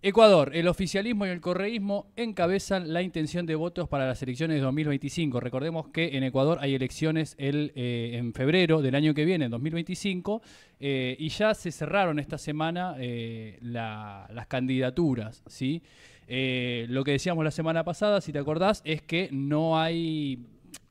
Ecuador, el oficialismo y el correísmo encabezan la intención de votos para las elecciones de 2025. Recordemos que en Ecuador hay elecciones el, eh, en febrero del año que viene, en 2025, eh, y ya se cerraron esta semana eh, las candidaturas. ¿sí? lo que decíamos la semana pasada, si te acordás, es que no hay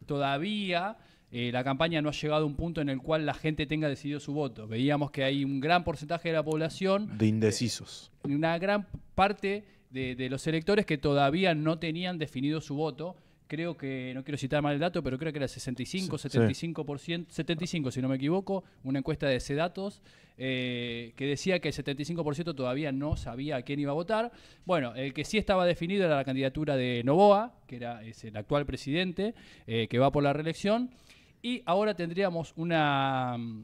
todavía eh, la campaña no ha llegado a un punto en el cual la gente tenga decidido su voto. Veíamos que hay un gran porcentaje de la población... De indecisos. Eh, una gran parte de, los electores que todavía no tenían definido su voto creo que, no quiero citar mal el dato, pero creo que era 65, 75%, 75 si no me equivoco, una encuesta de ese eh, que decía que el 75% todavía no sabía a quién iba a votar. Bueno, el que sí estaba definido era la candidatura de Novoa, que era es el actual presidente, que va por la reelección. Y ahora tendríamos una mm,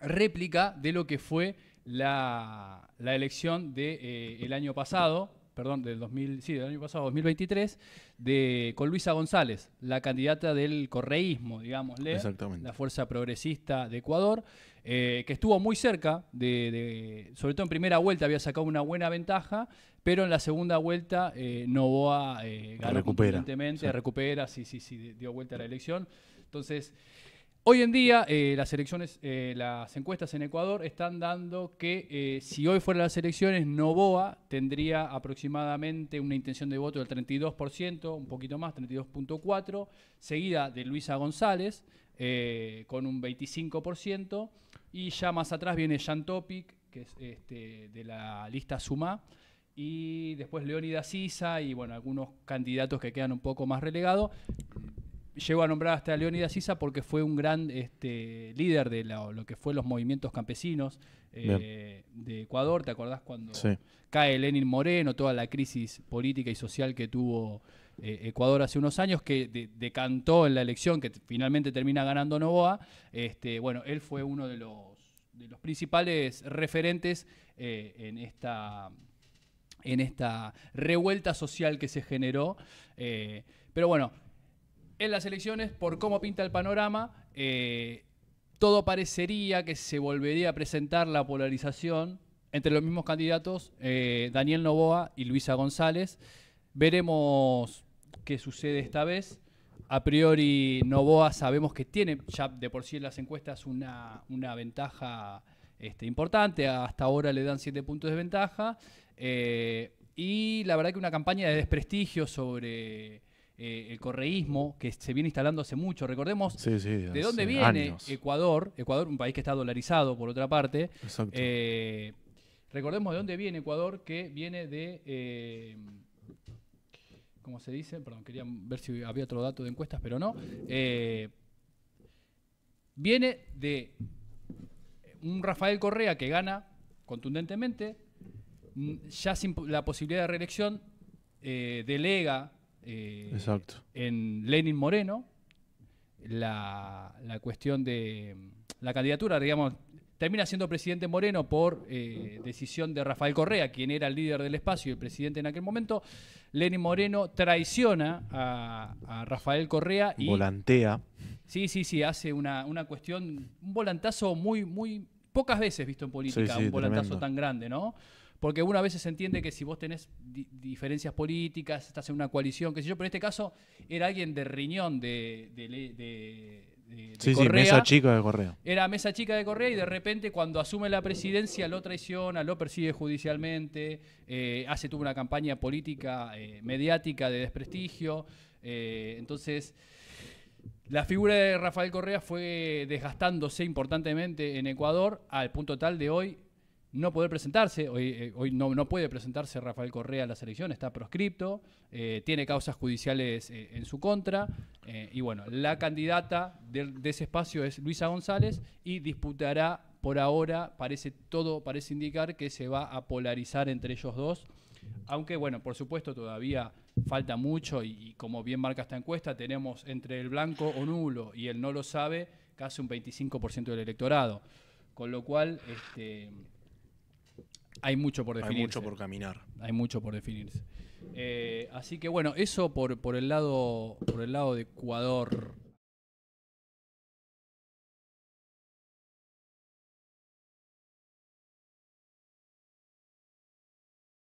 réplica de lo que fue la, elección del de, eh, el año pasado, perdón, del 2000, sí, del año pasado, 2023, de, con Luisa González, la candidata del correísmo, digámosle, la fuerza progresista de Ecuador, eh, que estuvo muy cerca, de, sobre todo en primera vuelta había sacado una buena ventaja, pero en la segunda vuelta eh, no va a ganó recupera. recupera, sí, sí, sí, dio vuelta a la elección. Entonces, hoy en día eh, las elecciones, eh, las encuestas en Ecuador están dando que eh, si hoy fueran las elecciones, Novoa tendría aproximadamente una intención de voto del 32%, un poquito más, 32.4%, seguida de Luisa González con un 25%, y ya más atrás viene Jean Topic, que es este, de la lista suma. y después Leónida Sisa y bueno, algunos candidatos que quedan un poco más relegados. Llego a nombrar hasta Leónidas Sisa porque fue un gran este, líder de lo que fue los movimientos campesinos eh, de Ecuador. ¿Te acordás cuando cae Lenin Moreno, toda la crisis política y social que tuvo eh, Ecuador hace unos años, que decantó en la elección, que finalmente termina ganando Novoa? Este, bueno, él fue uno de los, principales referentes eh, en esta en esta revuelta social que se generó. pero bueno, en las elecciones, por cómo pinta el panorama, eh, todo parecería que se volvería a presentar la polarización entre los mismos candidatos, eh, Daniel Novoa y Luisa González. Veremos qué sucede esta vez. A priori, Novoa sabemos que tiene ya de por sí en las encuestas una, ventaja este, importante. Hasta ahora le dan siete puntos de ventaja. Eh, y la verdad que una campaña de desprestigio sobre eh, el correísmo que se viene instalando hace mucho. Recordemos de dónde viene Ecuador. Ecuador, un país que está dolarizado, por otra parte. Eh, recordemos de dónde viene Ecuador, que viene de... Eh, ¿Cómo se dice? Perdón, quería ver si había otro dato de encuestas, pero no. viene de un Rafael Correa que gana contundentemente, mm, ya sin la posibilidad de reelección, delega Exacto. Eh, en Lenin Moreno, la, la, cuestión de la candidatura, digamos, termina siendo presidente Moreno por eh, decisión de Rafael Correa, quien era el líder del espacio y presidente en aquel momento. Lenin Moreno traiciona a, Rafael Correa y... Volantea. Sí, sí, sí, hace una, cuestión, un volantazo muy, muy, pocas veces visto en política, un volantazo tan grande, ¿no? Porque uno a veces entiende que si vos tenés diferencias políticas, estás en una coalición, qué sé yo, pero en este caso era alguien de riñón de, de, sí, Sí, mesa chica de Correa. Era mesa chica de Correa y de repente cuando asume la presidencia lo traiciona, lo persigue judicialmente, eh, hace tuvo una campaña política eh, mediática de desprestigio. Eh, entonces... La figura de Rafael Correa fue desgastándose importantemente en Ecuador al punto tal de hoy no poder presentarse. Hoy, eh, hoy no, no, puede presentarse Rafael Correa a la selección, está proscripto, eh, tiene causas judiciales eh, en su contra. y bueno, la candidata de, ese espacio es Luisa González y disputará por ahora, parece todo, parece indicar que se va a polarizar entre ellos dos. Aunque bueno, por supuesto todavía falta mucho y, como bien marca esta encuesta, tenemos entre el blanco o nulo y el no lo sabe casi un 25% del electorado. Con lo cual, este, hay mucho por definirse. Hay mucho por caminar. Hay mucho por definirse. Eh, así que bueno, eso por, por, el lado, por el lado de Ecuador.